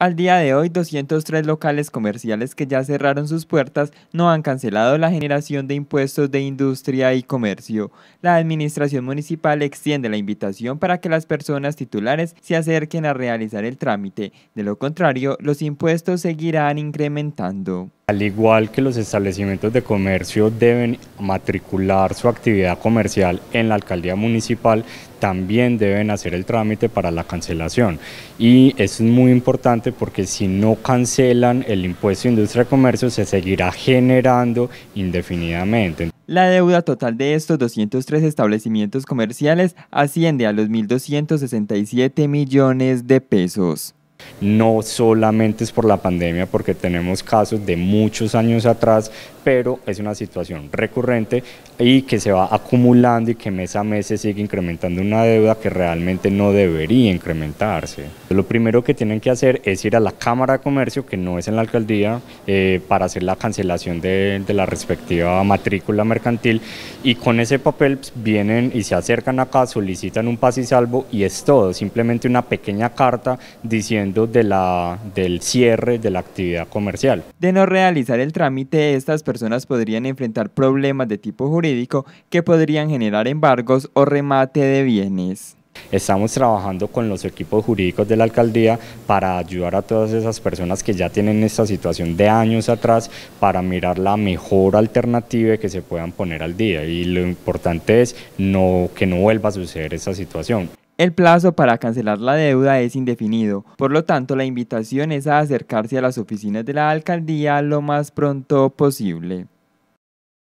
Al día de hoy, 203 locales comerciales que ya cerraron sus puertas no han cancelado la generación de impuestos de industria y comercio. La administración municipal extiende la invitación para que las personas titulares se acerquen a realizar el trámite. De lo contrario, los impuestos seguirán incrementando. Al igual que los establecimientos de comercio deben matricular su actividad comercial en la alcaldía municipal, también deben hacer el trámite para la cancelación. Y es muy importante porque si no cancelan el impuesto de industria de comercio se seguirá generando indefinidamente. La deuda total de estos 203 establecimientos comerciales asciende a los 1.267 millones de pesos. No solamente es por la pandemia, porque tenemos casos de muchos años atrás, pero es una situación recurrente y que se va acumulando y que mes a mes se sigue incrementando una deuda que realmente no debería incrementarse. Lo primero que tienen que hacer es ir a la Cámara de Comercio, que no es en la alcaldía, eh, para hacer la cancelación de, la respectiva matrícula mercantil y con ese papel pues, vienen y se acercan acá, solicitan un pase y salvo y es todo, simplemente una pequeña carta diciendo de la, del cierre de la actividad comercial. De no realizar el trámite, estas personas podrían enfrentar problemas de tipo jurídico que podrían generar embargos o remate de bienes. Estamos trabajando con los equipos jurídicos de la alcaldía para ayudar a todas esas personas que ya tienen esta situación de años atrás para mirar la mejor alternativa que se puedan poner al día. Y lo importante es no, que no vuelva a suceder esa situación. El plazo para cancelar la deuda es indefinido, por lo tanto la invitación es a acercarse a las oficinas de la alcaldía lo más pronto posible.